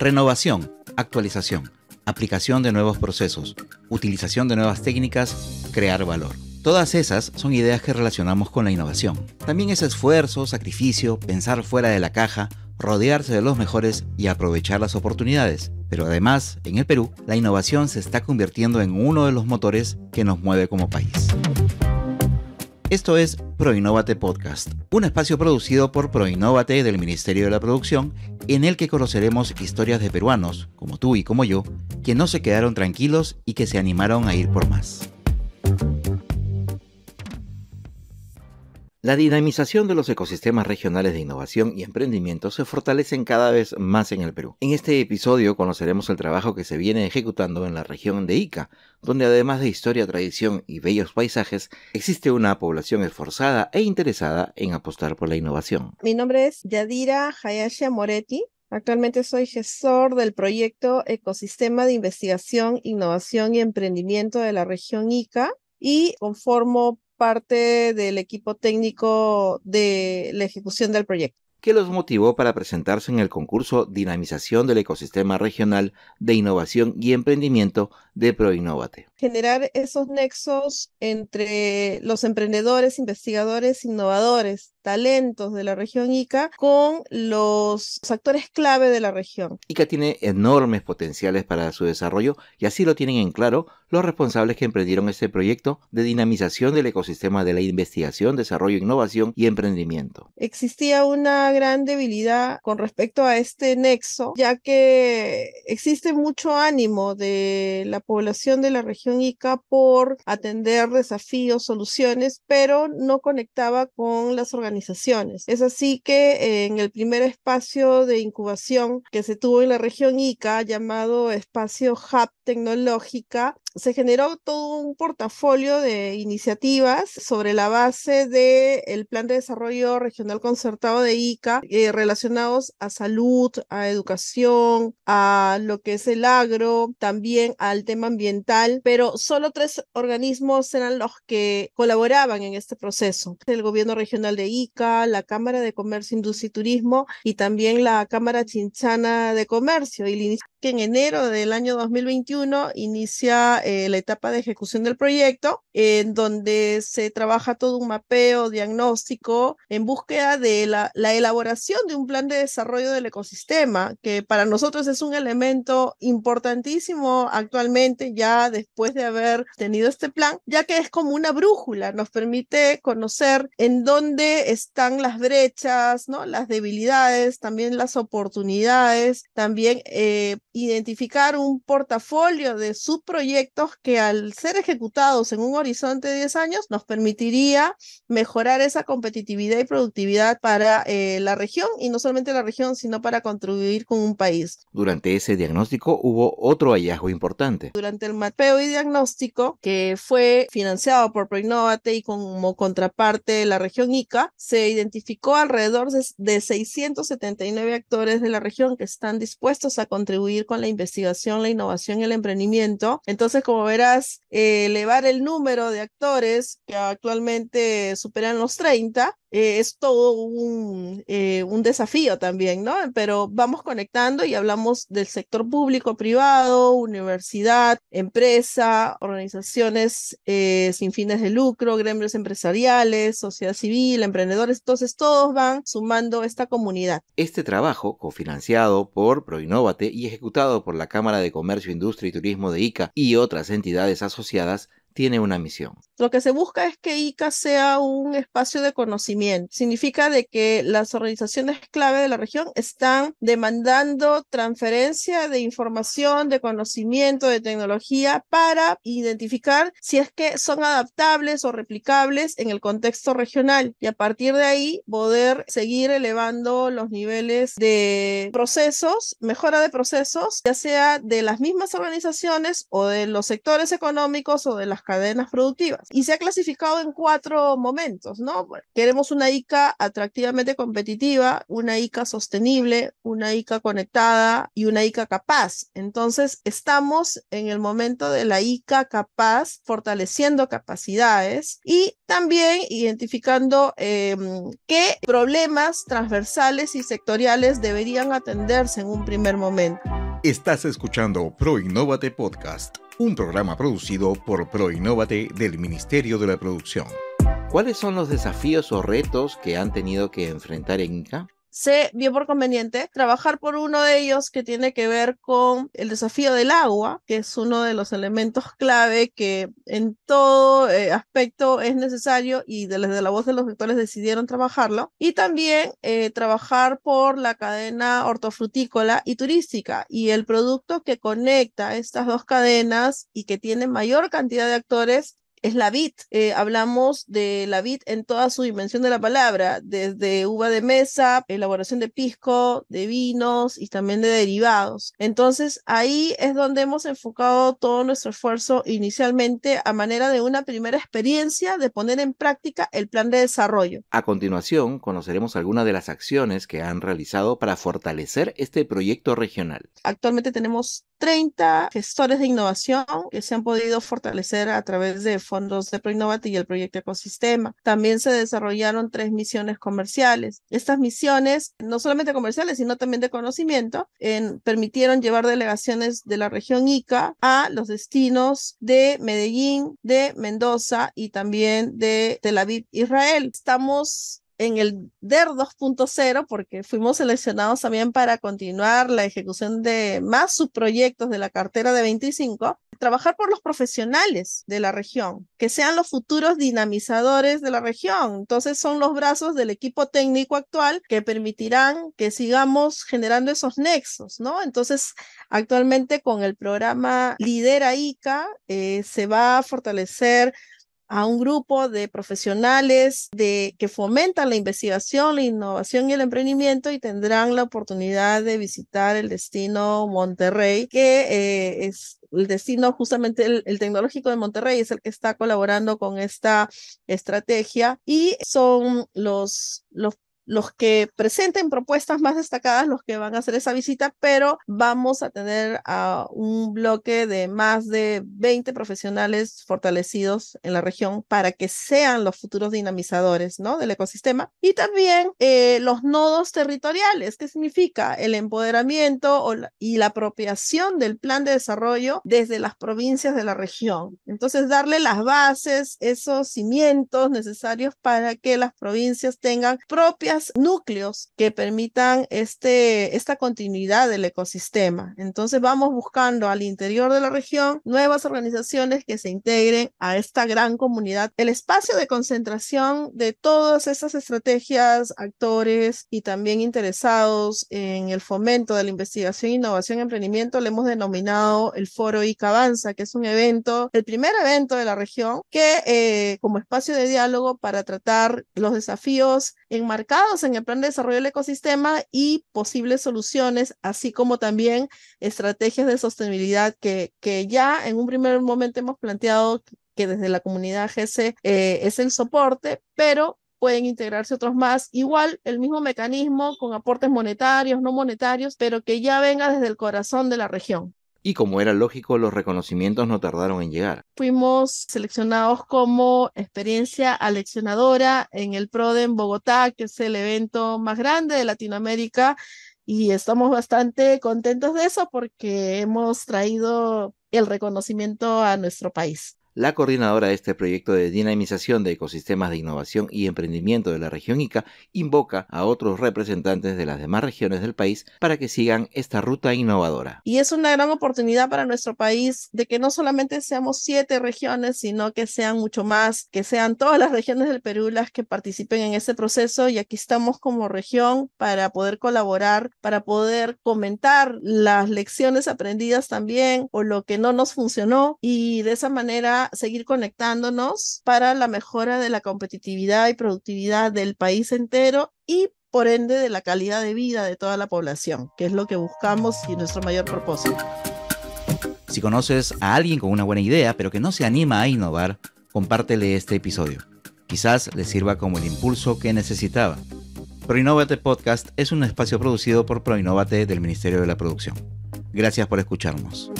Renovación, actualización, aplicación de nuevos procesos, utilización de nuevas técnicas, crear valor. Todas esas son ideas que relacionamos con la innovación. También es esfuerzo, sacrificio, pensar fuera de la caja, rodearse de los mejores y aprovechar las oportunidades. Pero además, en el Perú, la innovación se está convirtiendo en uno de los motores que nos mueve como país. Esto es Proinnovate Podcast, un espacio producido por Proinnovate del Ministerio de la Producción, en el que conoceremos historias de peruanos, como tú y como yo, que no se quedaron tranquilos y que se animaron a ir por más. La dinamización de los ecosistemas regionales de innovación y emprendimiento se fortalecen cada vez más en el Perú. En este episodio conoceremos el trabajo que se viene ejecutando en la región de Ica, donde además de historia, tradición y bellos paisajes, existe una población esforzada e interesada en apostar por la innovación. Mi nombre es Yadira Hayashi Moretti. Actualmente soy gestor del proyecto Ecosistema de Investigación, Innovación y Emprendimiento de la región Ica y conformo parte del equipo técnico de la ejecución del proyecto. ¿Qué los motivó para presentarse en el concurso Dinamización del Ecosistema Regional de Innovación y Emprendimiento de ProInnovate? generar esos nexos entre los emprendedores, investigadores, innovadores, talentos de la región ICA con los actores clave de la región. ICA tiene enormes potenciales para su desarrollo y así lo tienen en claro los responsables que emprendieron este proyecto de dinamización del ecosistema de la investigación, desarrollo, innovación y emprendimiento. Existía una gran debilidad con respecto a este nexo, ya que existe mucho ánimo de la población de la región Ica por atender desafíos, soluciones, pero no conectaba con las organizaciones. Es así que eh, en el primer espacio de incubación que se tuvo en la región Ica, llamado Espacio Hub Tecnológica, se generó todo un portafolio de iniciativas sobre la base del Plan de Desarrollo Regional Concertado de ICA eh, relacionados a salud, a educación, a lo que es el agro, también al tema ambiental, pero solo tres organismos eran los que colaboraban en este proceso. El gobierno regional de ICA, la Cámara de Comercio, Industria y Turismo y también la Cámara Chinchana de Comercio. Y que en enero del año 2021 inicia eh, la etapa de ejecución del proyecto, en donde se trabaja todo un mapeo diagnóstico en búsqueda de la, la elaboración de un plan de desarrollo del ecosistema, que para nosotros es un elemento importantísimo actualmente, ya después de haber tenido este plan, ya que es como una brújula, nos permite conocer en dónde están las brechas, ¿no? las debilidades, también las oportunidades, también eh, identificar un portafolio de subproyectos que al ser ejecutados en un horizonte de 10 años nos permitiría mejorar esa competitividad y productividad para eh, la región y no solamente la región, sino para contribuir con un país. Durante ese diagnóstico hubo otro hallazgo importante. Durante el mapeo y diagnóstico que fue financiado por Proinnovate y como contraparte de la región ICA, se identificó alrededor de 679 actores de la región que están dispuestos a contribuir con la investigación, la innovación y el emprendimiento. Entonces, como verás, eh, elevar el número de actores que actualmente superan los 30 eh, es todo un, eh, un, desafío también, ¿no? Pero vamos conectando y hablamos del sector público, privado, universidad, empresa, organizaciones eh, sin fines de lucro, gremios empresariales, sociedad civil, emprendedores. Entonces todos van sumando esta comunidad. Este trabajo, cofinanciado por Proinnovate y ejecutado por la Cámara de Comercio, Industria y Turismo de ICA y otras entidades asociadas, tiene una misión. Lo que se busca es que ICA sea un espacio de conocimiento. Significa de que las organizaciones clave de la región están demandando transferencia de información, de conocimiento, de tecnología para identificar si es que son adaptables o replicables en el contexto regional y a partir de ahí poder seguir elevando los niveles de procesos, mejora de procesos, ya sea de las mismas organizaciones o de los sectores económicos o de las cadenas productivas. Y se ha clasificado en cuatro momentos, ¿no? queremos una ICA atractivamente competitiva, una ICA sostenible, una ICA conectada y una ICA capaz. Entonces, estamos en el momento de la ICA capaz, fortaleciendo capacidades y también identificando em, qué problemas transversales y sectoriales deberían atenderse en un primer momento. Estás escuchando Pro Innovate Podcast un programa producido por Proinnovate del Ministerio de la Producción. ¿Cuáles son los desafíos o retos que han tenido que enfrentar en INCA? se vio por conveniente trabajar por uno de ellos que tiene que ver con el desafío del agua, que es uno de los elementos clave que en todo eh, aspecto es necesario y desde la voz de los actores decidieron trabajarlo. Y también eh, trabajar por la cadena hortofrutícola y turística y el producto que conecta estas dos cadenas y que tiene mayor cantidad de actores es la vid. Eh, hablamos de la vid en toda su dimensión de la palabra, desde uva de mesa, elaboración de pisco, de vinos y también de derivados. Entonces, ahí es donde hemos enfocado todo nuestro esfuerzo inicialmente a manera de una primera experiencia de poner en práctica el plan de desarrollo. A continuación, conoceremos algunas de las acciones que han realizado para fortalecer este proyecto regional. Actualmente tenemos 30 gestores de innovación que se han podido fortalecer a través de fondos de Proinnovate y el proyecto Ecosistema. También se desarrollaron tres misiones comerciales. Estas misiones, no solamente comerciales, sino también de conocimiento, en, permitieron llevar delegaciones de la región ICA a los destinos de Medellín, de Mendoza y también de Tel Aviv, Israel. Estamos en el DER e 2.0, porque fuimos seleccionados también para continuar la ejecución de más subproyectos de la cartera de 25, trabajar por los profesionales de la región, que sean los futuros dinamizadores de la región. Entonces son los brazos del equipo técnico actual que permitirán que sigamos generando esos nexos, ¿no? Entonces, actualmente con el programa Lidera ICA eh, se va a fortalecer a un grupo de profesionales de, que fomentan la investigación, la innovación y el emprendimiento y tendrán la oportunidad de visitar el destino Monterrey, que eh, es el destino justamente el, tecnológico de Monterrey es el que está colaborando con esta estrategia y son los, los los que presenten propuestas más destacadas, los que van a hacer esa visita, pero vamos a tener a un bloque de más de 20 profesionales fortalecidos en la región para que sean los futuros dinamizadores ¿no? del ecosistema. Y también eh, los nodos territoriales, que significa el empoderamiento y la apropiación del plan de desarrollo desde las provincias de la región. Entonces, darle las bases, esos cimientos necesarios para que las provincias tengan propias núcleos que permitan este, esta continuidad del ecosistema. Entonces vamos buscando al interior de la región nuevas organizaciones que se integren a esta gran comunidad. El espacio de concentración de todas estas estrategias, actores y también interesados en el fomento de la investigación, innovación y emprendimiento le hemos denominado el Foro Avanza, que es un evento, el primer evento de la región que eh, como espacio de diálogo para tratar los desafíos enmarcados en el plan de desarrollo del ecosistema y posibles soluciones, así como también estrategias de sostenibilidad que, que ya en un primer momento hemos planteado que desde la comunidad GC eh, es el soporte, pero pueden integrarse otros más. Igual el mismo mecanismo con aportes monetarios, no monetarios, pero que ya venga desde el corazón de la región y como era lógico, los reconocimientos no tardaron en llegar. Fuimos seleccionados como experiencia aleccionadora en el en Bogotá, que es el evento más grande de Latinoamérica, y estamos bastante contentos de eso porque hemos traído el reconocimiento a nuestro país la coordinadora de este proyecto de dinamización de ecosistemas de innovación y emprendimiento de la región ICA invoca a otros representantes de las demás regiones del país para que sigan esta ruta innovadora. Y es una gran oportunidad para nuestro país de que no solamente seamos siete regiones, sino que sean mucho más, que sean todas las regiones del Perú las que participen en este proceso y aquí estamos como región para poder colaborar, para poder comentar las lecciones aprendidas también o lo que no nos funcionó y de esa manera seguir conectándonos para la mejora de la competitividad y productividad del país entero y por ende de la calidad de vida de toda la población, que es lo que buscamos y nuestro mayor propósito. Si conoces a alguien con una buena idea, pero que no se anima a innovar, compártele este episodio. Quizás le sirva como el impulso que necesitaba. Proinnovate Podcast es un espacio producido por Proinnovate del Ministerio de la Producción. Gracias por escucharnos.